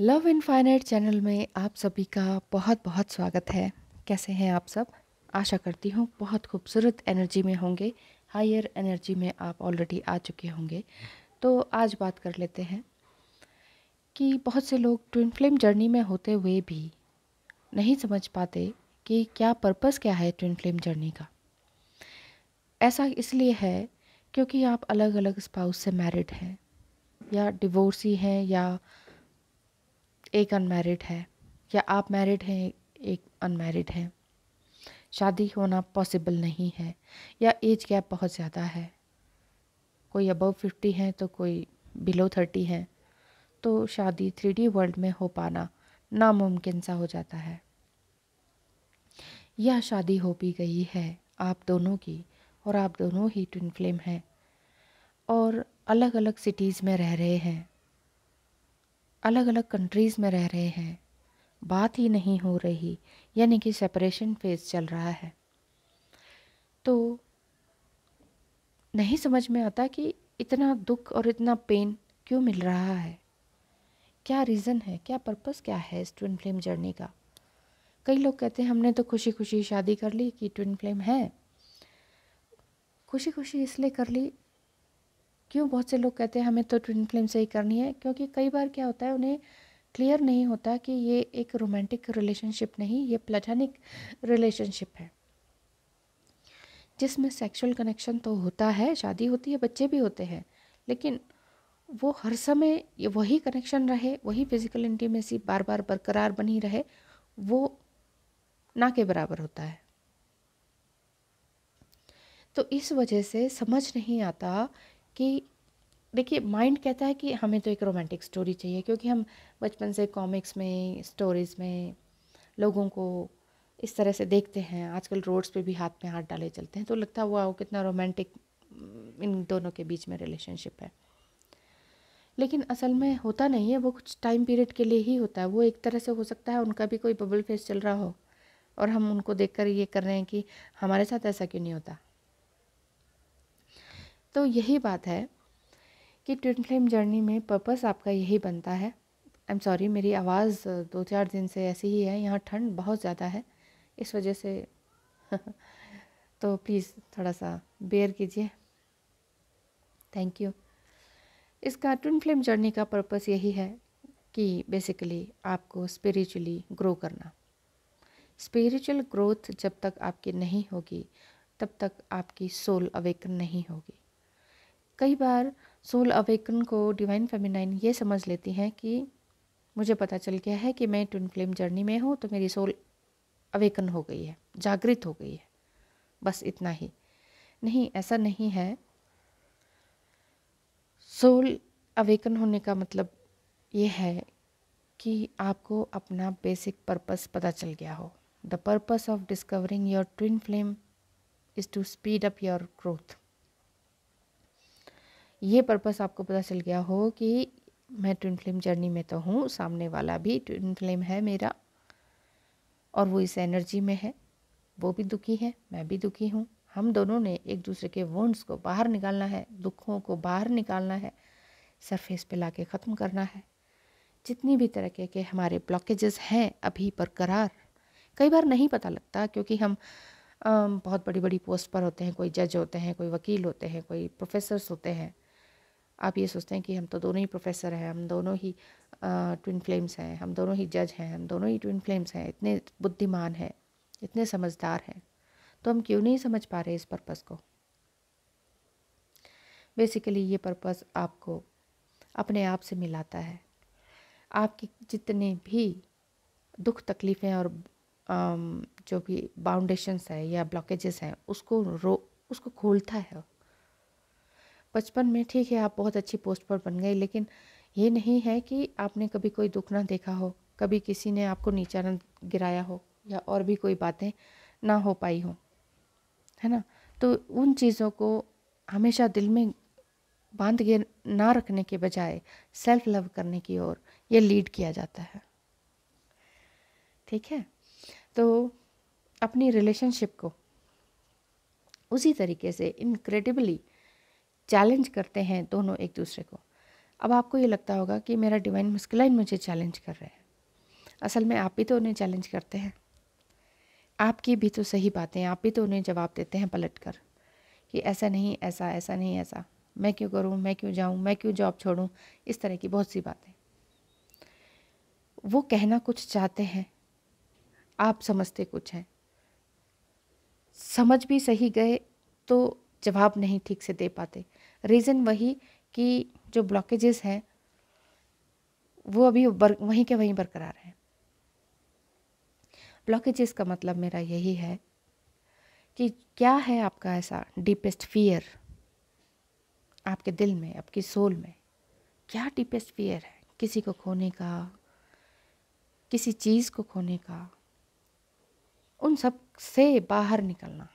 love infinite channel में आप सभी का बहुत बहुत स्वागत है कैसे हैं आप सब आशा करती हूँ बहुत खूबसूरत एनर्जी में होंगे हायर एनर्जी में आप ऑलरेडी आ चुके होंगे तो आज बात कर लेते हैं कि बहुत से लोग ट्विन फ्लेम जर्नी में होते हुए भी नहीं समझ पाते कि क्या पर्पस क्या है ट्विन फ्लेम जर्नी का ऐसा इसलिए है क्योंकि आप अलग अलग स्पाउस से मैरिड हैं या डिवोर्सी हैं या एक अनमेरिड है या आप मैरिड हैं एक अनमेरिड है शादी होना पॉसिबल नहीं है या एज गैप बहुत ज़्यादा है कोई अबव फिफ्टी है तो कोई बिलो थर्टी है तो शादी थ्री वर्ल्ड में हो पाना नामुमकिन सा हो जाता है या शादी हो भी गई है आप दोनों की और आप दोनों ही ट्विन फ्लेम हैं और अलग अलग सिटीज़ में रह रहे हैं अलग अलग कंट्रीज़ में रह रहे हैं बात ही नहीं हो रही यानी कि सेपरेशन फेज चल रहा है तो नहीं समझ में आता कि इतना दुख और इतना पेन क्यों मिल रहा है क्या रीज़न है क्या पर्पस क्या है इस ट्विन फ्लेम जर्नी का कई लोग कहते हैं हमने तो खुशी खुशी शादी कर ली कि ट्विन फ्लेम है खुशी खुशी इसलिए कर ली क्यों बहुत से लोग कहते हैं हमें तो ट्विन फिल्म से ही करनी है क्योंकि कई बार क्या होता है उन्हें क्लियर नहीं होता कि ये एक रोमांटिक रिलेशनशिप नहीं ये प्लेटनिक रिलेशनशिप है जिसमें सेक्सुअल कनेक्शन तो होता है शादी होती है बच्चे भी होते हैं लेकिन वो हर समय वही कनेक्शन रहे वही फिजिकल इंटीमेसी बार बार बरकरार बनी रहे वो ना के बराबर होता है तो इस वजह से समझ नहीं आता कि देखिए माइंड कहता है कि हमें तो एक रोमांटिक स्टोरी चाहिए क्योंकि हम बचपन से कॉमिक्स में स्टोरीज़ में लोगों को इस तरह से देखते हैं आजकल रोड्स पे भी हाथ में हाथ डाले चलते हैं तो लगता हुआ वो कितना रोमांटिक इन दोनों के बीच में रिलेशनशिप है लेकिन असल में होता नहीं है वो कुछ टाइम पीरियड के लिए ही होता है वो एक तरह से हो सकता है उनका भी कोई बबल फेस चल रहा हो और हम उनको देखकर ये कर रहे हैं कि हमारे साथ ऐसा क्यों नहीं होता तो यही बात है कि ट्विन फ्लेम जर्नी में पर्पस आपका यही बनता है आई एम सॉरी मेरी आवाज़ दो चार दिन से ऐसी ही है यहाँ ठंड बहुत ज़्यादा है इस वजह से तो प्लीज़ थोड़ा सा बेयर कीजिए थैंक यू इसका ट्विन फ्लेम जर्नी का पर्पस यही है कि बेसिकली आपको स्पिरिचुअली ग्रो करना स्पिरिचुअल ग्रोथ जब तक आपकी नहीं होगी तब तक आपकी सोल अवेकन नहीं होगी कई बार सोल अवेकन को डिवाइन फेमिनाइन ये समझ लेती हैं कि मुझे पता चल गया है कि मैं ट्विन फ्लेम जर्नी में हूँ तो मेरी सोल अवेकन हो गई है जागृत हो गई है बस इतना ही नहीं ऐसा नहीं है सोल अवेकन होने का मतलब ये है कि आपको अपना बेसिक पर्पस पता चल गया हो the purpose of discovering your twin flame is to speed up your growth ये पर्पस आपको पता चल गया हो कि मैं ट्विन फ्लेम जर्नी में तो हूँ सामने वाला भी ट्विन फ्लेम है मेरा और वो इस एनर्जी में है वो भी दुखी है मैं भी दुखी हूँ हम दोनों ने एक दूसरे के वोन्स को बाहर निकालना है दुखों को बाहर निकालना है सरफेस पे लाके ख़त्म करना है जितनी भी तरह के हमारे ब्लॉकेजेस हैं अभी बरकरार कई बार नहीं पता लगता क्योंकि हम बहुत बड़ी बड़ी पोस्ट पर होते हैं कोई जज होते हैं कोई वकील होते हैं कोई प्रोफेसर्स होते हैं आप ये सोचते हैं कि हम तो दोनों ही प्रोफेसर हैं हम दोनों ही ट्विन फ्लेम्स हैं हम दोनों ही जज हैं हम दोनों ही ट्विन फ्लेम्स हैं इतने बुद्धिमान हैं इतने समझदार हैं तो हम क्यों नहीं समझ पा रहे इस पर्पज़ को बेसिकली ये पर्पज़ आपको अपने आप से मिलाता है आपकी जितने भी दुख तकलीफ़ें और जो भी बाउंडेशंस हैं या ब्लॉकेजेस हैं उसको रो उसको खोलता है बचपन में ठीक है आप बहुत अच्छी पोस्ट पर बन गए लेकिन ये नहीं है कि आपने कभी कोई दुख ना देखा हो कभी किसी ने आपको नीचा न गिराया हो या और भी कोई बातें ना हो पाई हो है ना तो उन चीज़ों को हमेशा दिल में बांध के ना रखने के बजाय सेल्फ लव करने की ओर ये लीड किया जाता है ठीक है तो अपनी रिलेशनशिप को उसी तरीके से इनक्रेडिबली चैलेंज करते हैं दोनों एक दूसरे को अब आपको ये लगता होगा कि मेरा डिवाइन मस्कुलाइन मुझे चैलेंज कर रहे हैं असल में आप भी तो उन्हें चैलेंज करते हैं आपकी भी तो सही बातें आप भी तो उन्हें जवाब देते हैं पलट कर कि ऐसा नहीं ऐसा ऐसा नहीं ऐसा मैं क्यों करूँ मैं क्यों जाऊँ मैं क्यों जॉब छोड़ूँ इस तरह की बहुत सी बातें वो कहना कुछ चाहते हैं आप समझते कुछ हैं समझ भी सही गए तो जवाब नहीं ठीक से दे पाते रीज़न वही कि जो ब्लॉकेजेस हैं वो अभी बर, वहीं के वहीं बरकरार हैं ब्लॉकेजेस का मतलब मेरा यही है कि क्या है आपका ऐसा डीपेस्ट फियर आपके दिल में आपकी सोल में क्या डीपेस्ट फियर है किसी को खोने का किसी चीज़ को खोने का उन सब से बाहर निकलना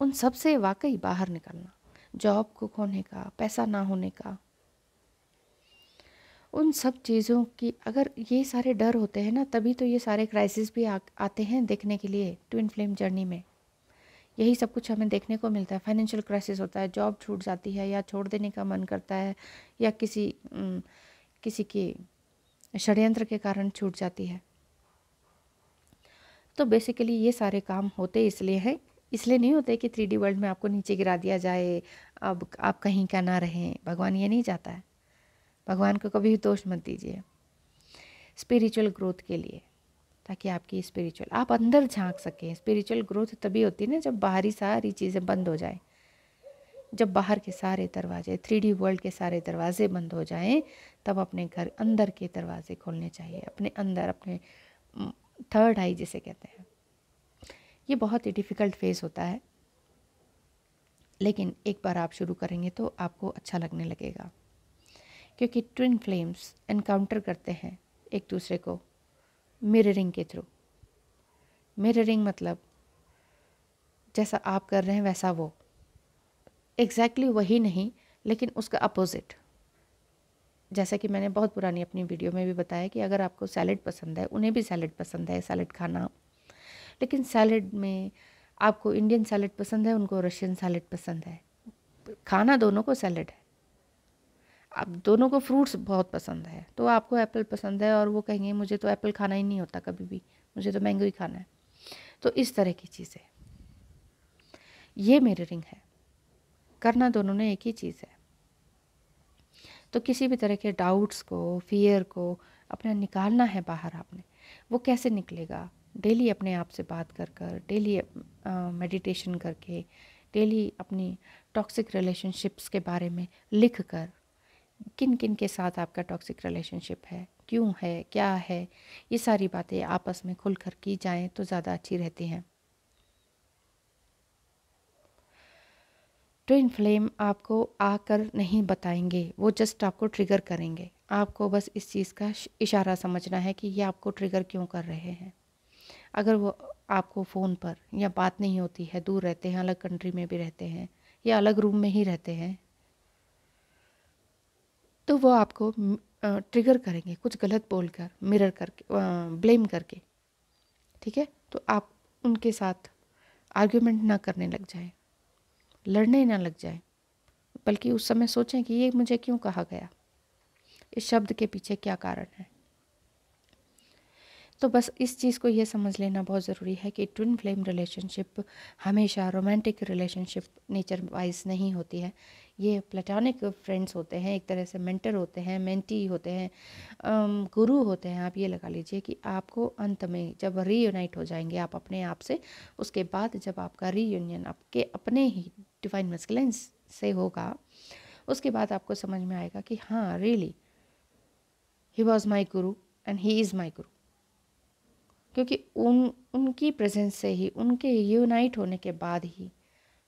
उन सब से वाकई बाहर निकलना जॉब को खोने का पैसा ना होने का उन सब चीज़ों की अगर ये सारे डर होते हैं ना तभी तो ये सारे क्राइसिस भी आ, आते हैं देखने के लिए ट्विन फ्लेम जर्नी में यही सब कुछ हमें देखने को मिलता है फाइनेंशियल क्राइसिस होता है जॉब छूट जाती है या छोड़ देने का मन करता है या किसी किसी के षड्यंत्र के कारण छूट जाती है तो बेसिकली ये सारे काम होते इसलिए हैं इसलिए नहीं होता है कि थ्री वर्ल्ड में आपको नीचे गिरा दिया जाए अब आप कहीं का ना रहें भगवान ये नहीं चाहता है भगवान को कभी भी दोष मत दीजिए स्पिरिचुअल ग्रोथ के लिए ताकि आपकी स्पिरिचुअल आप अंदर झांक सकें स्पिरिचुअल ग्रोथ तभी होती है ना जब बाहरी सारी चीज़ें बंद हो जाएं जब बाहर के सारे दरवाजे थ्री वर्ल्ड के सारे दरवाजे बंद हो जाएं तब अपने घर अंदर के दरवाजे खोलने चाहिए अपने अंदर अपने थर्ड आई जिसे कहते हैं ये बहुत ही डिफ़िकल्ट फेज़ होता है लेकिन एक बार आप शुरू करेंगे तो आपको अच्छा लगने लगेगा क्योंकि ट्विन फ्लेम्स इनकाउंटर करते हैं एक दूसरे को मिररिंग के थ्रू मिररिंग मतलब जैसा आप कर रहे हैं वैसा वो एग्जैक्टली exactly वही नहीं लेकिन उसका अपोज़िट जैसा कि मैंने बहुत पुरानी अपनी वीडियो में भी बताया कि अगर आपको सैलड पसंद है उन्हें भी सैलड पसंद है सैलड खाना लेकिन सैलड में आपको इंडियन सैलड पसंद है उनको रशियन सैलड पसंद है खाना दोनों को सैलड है आप दोनों को फ्रूट्स बहुत पसंद है तो आपको एप्पल पसंद है और वो कहेंगे मुझे तो एप्पल खाना ही नहीं होता कभी भी मुझे तो मैंगो ही खाना है तो इस तरह की चीज़ें ये मिररिंग है करना दोनों ने एक ही चीज़ है तो किसी भी तरह के डाउट्स को फियर को अपना निकालना है बाहर आपने वो कैसे निकलेगा डेली अपने आप से बात कर कर डेली मेडिटेशन करके डेली अपनी टॉक्सिक रिलेशनशिप्स के बारे में लिख कर किन किन के साथ आपका टॉक्सिक रिलेशनशिप है क्यों है क्या है ये सारी बातें आपस में खुल कर की जाएं तो ज़्यादा अच्छी रहती हैं ट्विन फ्लेम आपको आकर नहीं बताएंगे वो जस्ट आपको ट्रिगर करेंगे आपको बस इस चीज़ का इशारा समझना है कि ये आपको ट्रिगर क्यों कर रहे हैं अगर वो आपको फ़ोन पर या बात नहीं होती है दूर रहते हैं अलग कंट्री में भी रहते हैं या अलग रूम में ही रहते हैं तो वो आपको ट्रिगर करेंगे कुछ गलत बोलकर मिरर करके ब्लेम करके ठीक है तो आप उनके साथ आर्ग्यूमेंट ना करने लग जाए लड़ने ना लग जाए बल्कि उस समय सोचें कि ये मुझे क्यों कहा गया इस शब्द के पीछे क्या कारण है तो बस इस चीज़ को ये समझ लेना बहुत ज़रूरी है कि ट्विन फ्लेम रिलेशनशिप हमेशा रोमांटिक रिलेशनशिप नेचर वाइज नहीं होती है ये प्लेटोनिक फ्रेंड्स होते हैं एक तरह से मेंटर होते हैं मेंटी होते हैं गुरु होते हैं आप ये लगा लीजिए कि आपको अंत में जब रीयूनाइट हो जाएंगे आप अपने आप से उसके बाद जब आपका रीयूनियन आपके अपने ही डिवाइन मस्किलेंस से होगा उसके बाद आपको समझ में आएगा कि हाँ रियली ही वॉज माई गुरु एंड ही इज़ माई गुरु क्योंकि उन उनकी प्रेजेंस से ही उनके यूनाइट होने के बाद ही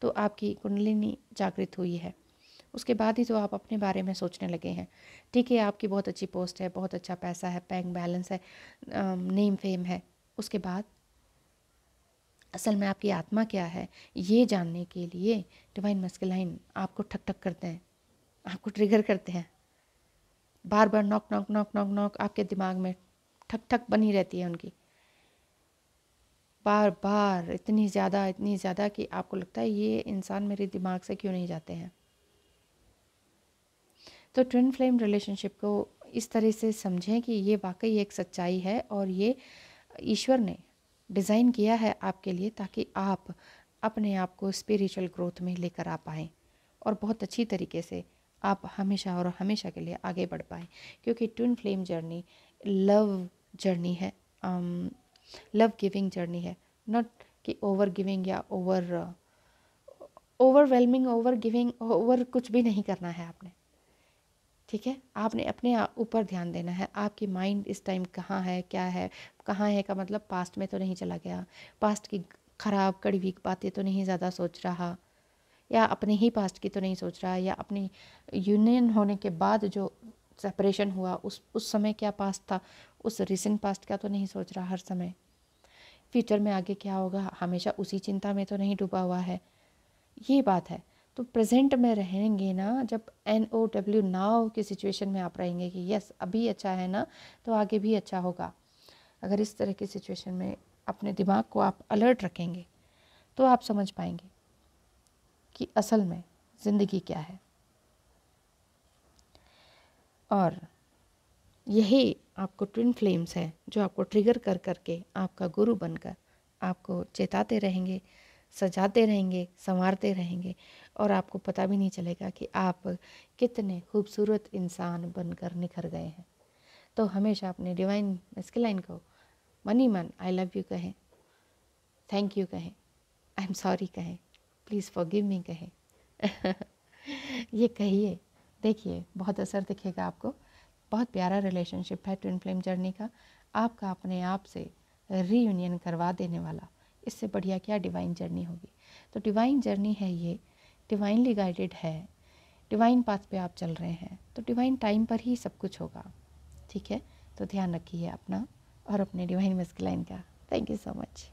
तो आपकी कुंडलिनी जागृत हुई है उसके बाद ही तो आप अपने बारे में सोचने लगे हैं ठीक है आपकी बहुत अच्छी पोस्ट है बहुत अच्छा पैसा है बैंक बैलेंस है नेम फेम है उसके बाद असल में आपकी आत्मा क्या है ये जानने के लिए डिवाइन मस्किलाइन आपको ठक ठक करते हैं आपको ट्रिगर करते हैं बार बार knock knock knock knock knock आपके दिमाग में ठक ठक बनी रहती है उनकी बार बार इतनी ज़्यादा इतनी ज़्यादा कि आपको लगता है ये इंसान मेरे दिमाग से क्यों नहीं जाते हैं तो ट्विन फ्लेम रिलेशनशिप को इस तरह से समझें कि ये वाकई एक सच्चाई है और ये ईश्वर ने डिज़ाइन किया है आपके लिए ताकि आप अपने आप को स्पिरिचुअल ग्रोथ में लेकर आ पाएँ और बहुत अच्छी तरीके से आप हमेशा और हमेशा के लिए आगे बढ़ पाएँ क्योंकि twin flame journey love journey है आम, लव गिविंग जर्नी है नॉट कि ओवर गिविंग या over overwhelming over giving over कुछ भी नहीं करना है आपने ठीक है आपने अपने ऊपर ध्यान देना है आपकी माइंड इस टाइम कहाँ है क्या है कहाँ है का मतलब पास्ट में तो नहीं चला गया पास्ट की ख़राब कड़वी बातें तो नहीं ज़्यादा सोच रहा या अपने ही पास्ट की तो नहीं सोच रहा या अपनी यूनियन होने के बाद जो सेपरेशन हुआ उस उस समय क्या पास्ट था उस रिसेंट पास्ट का तो नहीं सोच रहा हर समय फ्यूचर में आगे क्या होगा हमेशा उसी चिंता में तो नहीं डूबा हुआ है ये बात है तो प्रेजेंट में रहेंगे ना जब एन ओ डब्ल्यू नाव की सिचुएशन में आप रहेंगे कि यस अभी अच्छा है ना तो आगे भी अच्छा होगा अगर इस तरह की सिचुएशन में अपने दिमाग को आप अलर्ट रखेंगे तो आप समझ पाएंगे कि असल में ज़िंदगी क्या है और यही आपको ट्विन फ्लेम्स हैं जो आपको ट्रिगर कर करके आपका गुरु बनकर आपको चेताते रहेंगे सजाते रहेंगे संवारते रहेंगे और आपको पता भी नहीं चलेगा कि आप कितने खूबसूरत इंसान बनकर निखर गए हैं तो हमेशा अपने डिवाइन इसके लाइन को मनी मन आई लव यू कहें थैंक यू कहें आई एम सॉरी कहें प्लीज़ फॉर गिव मी कहें ये कहिए देखिए बहुत असर दिखेगा आपको बहुत प्यारा रिलेशनशिप है ट्विन फ्लेम जर्नी का आपका अपने आप से रीयूनियन करवा देने वाला इससे बढ़िया क्या डिवाइन जर्नी होगी तो डिवाइन जर्नी है ये डिवाइनली गाइडेड है डिवाइन पाथ पे आप चल रहे हैं तो डिवाइन टाइम पर ही सब कुछ होगा ठीक है तो ध्यान रखिए अपना और अपने डिवाइन मस्किलाइन का थैंक यू सो मच